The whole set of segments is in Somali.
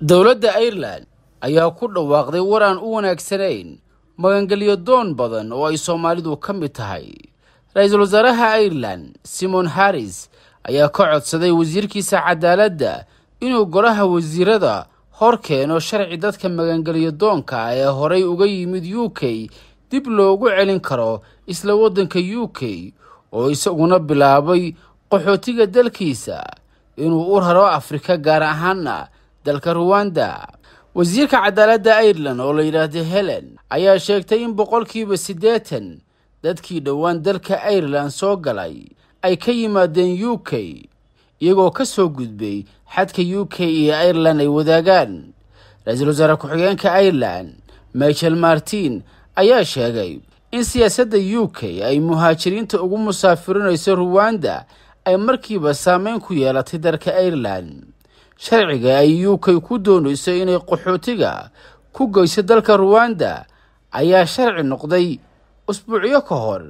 dowladda irelan ayaa ku dhawaaqday war aan u wanaagsanayn magangelyo doon badan oo ay soomaalidu ka mid tahay ra-iisul wasaaraha irelan simon harris ayaa ka codsaday wasiirkiisa cadaaladda inuu golaha wasiirada hor keeno sharci dadka magangelyo doonka ee horay uga yimid u k dib loogu celin karo isla waddanka u k oo isaguna bilaabay qaxootiga dalkiisa inuu u raro afrika gaar ahaanna dalka ruwanda wasiirka cadaaladda irelan oo la yidhaahda helen ayaa sheegtay in boqolkiiba siddeetan dadkii dhowaan dalka irelan soo galay ay ka yimaadeen u k iyagoo ka soo gudbay xadka u k iyo irelan ay wadaagaan ra-iisul wasaare ku-xigeenka irelan michael martin ayaa sheegay in siyaasadda u k ay muhaajiriinta ugu musaafirinayso ruwanda ay markiiba saameyn ku yeelatay dalka irelan sharciga ay k ku doonayso inay qaxootiga ku geyso dalka ruwanda ayaa sharci noqday usbuucyo ka hor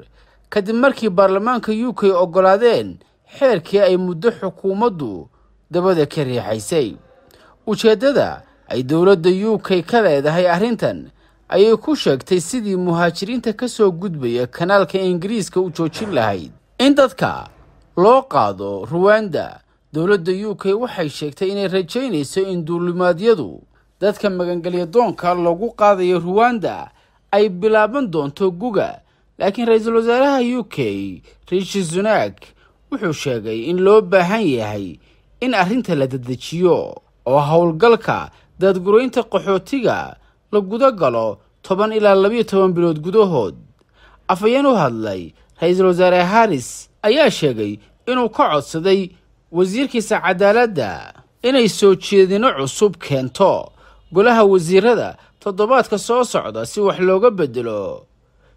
kadib markii baarlamaanka u k ogolaadeen xeerkii ay muddo xukuumaddu dabada ka riixaysay ujeeddada ay dowladda u k ka leedahay arrintan ayay ku sheegtay sidii muhaajiriinta ka soo gudbaya kanaalka ingiriiska u joojin lahayd in dadka loo qaado ruwanda dowladda u k waxay sheegtay inay rajaynayso in duulimaadyadu dadka magangelya doonka lagu qaadayo ruwanda ay bilaaban doonto guga laakiin ra-iisul wasaaraha u k riishi zunag wuxuu sheegay in loo baahan yahay in arrinta la dadejiyo oo howlgalka daadguraynta qaxootiga la guda galo toban ilaa labiyo toban bilood gudahood afhayeen u hadlay ra-iisul wasaare haris ayaa sheegay inuu ka codsaday wasiirkiisa cadaaladda inay soo jeedino cusub keento golaha wasiirada toddobaadka soo socda si wax looga beddelo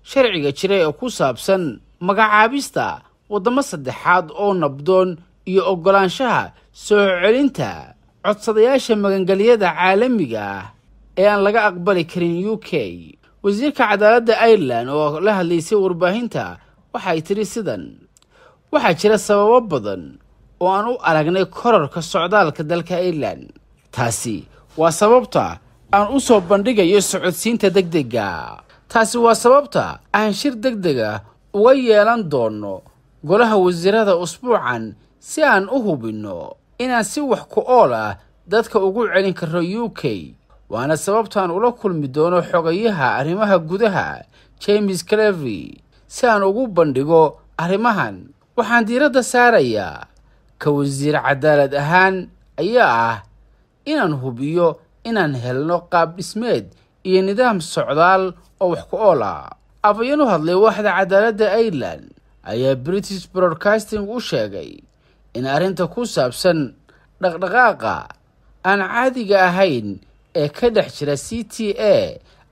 sharciga jira ee ku saabsan magacaabista waddamo saddexaad oo nabdoon iyo oggolaanshaha soo celinta codsadayaasha magangelyada caalamiga ah ee aan laga aqbali karin u k wasiirka cadaaladda irelan oo la hadlaysay warbaahinta waxay tidhi sidan waxaa jira sababo badan oo aan u aragnay kororka socdaalka dalka irelan taasi waa sababta aan u soo bandhigayo socodsiinta deg dega taasi waa sababta aan shir deg degdega uga yeelan doono golaha wasiirada usbuucan si aan u hubinno inaan si wax ku ool ah dadka ugu celin karo u k waana sababtaan ula kulmi doono xogayaha arrimaha gudaha james clevery si aan ugu bandhigo arrimahan waxaan diiradda saarayaa ka wasiir cadaalad ahaan ayaa ah inaan hubiyo inaan helno qaab dhismeed iyo nidaam socdaal oo wax ku ool ah afayanu hadlay waaxda cadaaladda ireland ayaa british broadcasting u sheegay in arrinta ku saabsan dhaqdhaqaaqa aan caadiga ahayn ee ka dhex jira c t a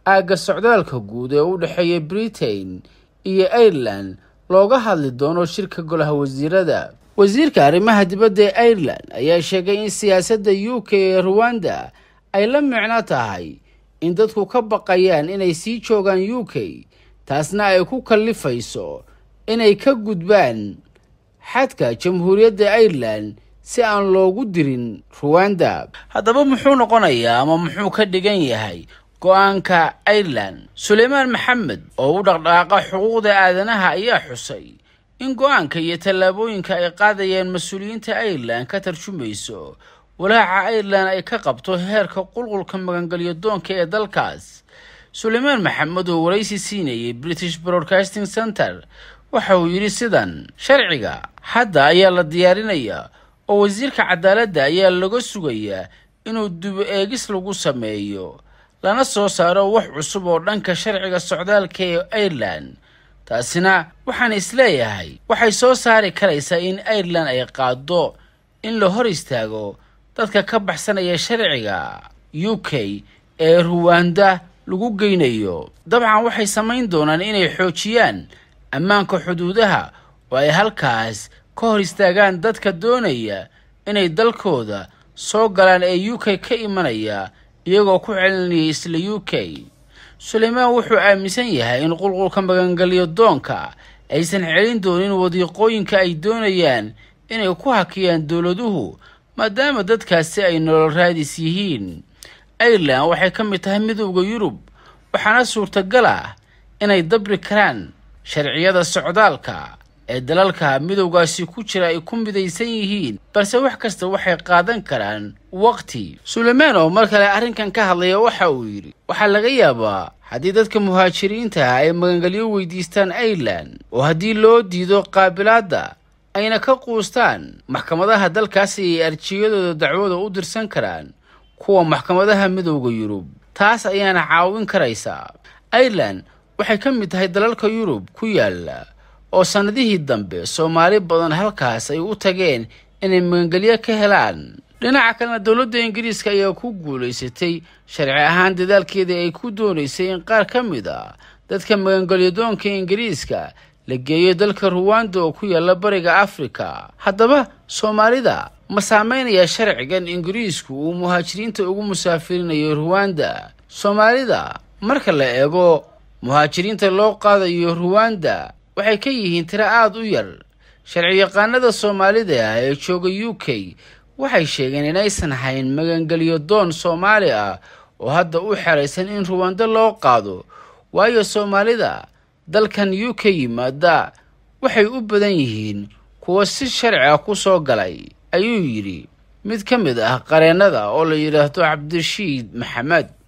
aagga socdaalka guud ee u dhexeeya britain iyo ireland looga hadli doono shirka golaha wasiirada wasiirka arrimaha dibadda ee ireland ayaa sheegay in siyaasadda u k ee ruwanda ay la micno tahay in dadku ka baqayaan inay sii joogaan u k taasna ay ku kallifayso inay ka gudbaan xadka jamhuuriyadda ireland si aan loogu dirin ruwanda haddaba muxuu noqonayaa ama muxuu ka dhigan yahay go-aanka ireland suleymaan maxamed oo u dhaqdhaaqa xuquuqda aadanaha ayaa xusay in go-aanka iyo tallaabooyinka ay qaadayeen mas-uuliyiinta irelan ka tarjumayso walaaca ireland ay ka qabto heerka qulqulka magangelyo doonka ee dalkaas sulaymaan maxamed oo waraysi siinayay british broadcasting center waxa uu yidhi sidan sharciga hadda ayaa la diyaarinayaa oo wasiirka cadaaladda ayaa laga sugayaa inuu dib eegis lagu sameeyo lana soo saaro wax cusub oo dhanka sharciga socdaalka ee irelan taasina waxaan isleeyahay waxay soo saari karaysaa in airelan ay qaado in la hor istaago dadka ka baxsanaya sharciga u k ee ruwanda lagu geynayo dabcan waxay samayn doonaan inay xoojiyaan ammaanka xuduudaha oo ay halkaas ka hor istaagaan dadka doonaya inay dalkooda soo galaan ee u k ka imanaya iyagoo ku celinaya isla u k sulaymaan wuxuu aaminsan yahay in qulqulka magangalyo doonka aysan celin doonin wadiiqooyinka ay doonayaan inay ku hakiyaan dowladuhu maadaama dadkaasi ay nolol raadis yihiin airelan waxay ka mid tahay midowda yurub waxaana suurtagal ah inay dabri karaan sharciyada socdaalka ee dalalka midowgaasi ku jira ay ku midaysan yihiin balse wax kasta waxay qaadan karaan waqti suleymaan oo mar kale arrinkan ka hadlaya waxa uu yidhi waxaa laga yaabaa haddii dadka muhaajiriintaha ah ay magangelyo weydiistaan airelan oo haddii loo diido qaabilaadda ayna ka quustaan maxkamadaha dalkaasi ay arjiyadooda dacwada u dirsan karaan kuwa maxkamadaha midowda yurub taas ayaana caawin karaysaa airelan waxay ka mid tahay dalalka yurub ku yaala oo sannadihii dambe soomaali badan halkaas ay u tageen inay magangelyo ka helaan dhinaca kalena dowladda ingiriiska ayaa ku guulaysatay sharci ahaan dadaalkeeda ay ku doonaysay in qaar ka mid a ah dadka magangelyadoonka ingiriiska la geeyo dalka ruwanda oo ku yaalla bariga afrika haddaba soomaalida ma saamaynaya sharcigan ingiriisku uu muhaajiriinta ugu musaafirinayo ruwanda soomaalida marka la eego muhaajiriinta loo qaadayo ruwanda waxay ka yihiin tiro aada u yar sharciyaqaanada soomaalida ah ee jooga u k waxay sheegeen inaysan hayn magangelyo doon soomaali ah oo hadda u xeraysan in ruwando loo qaado waayo soomaalida dalkan u k yimaada waxay u badan yihiin kuwo si sharci ah ku soo galay ayuu yidhi mid ka mid ah qareennada oo la yidhaahdo cabdirashiid maxamed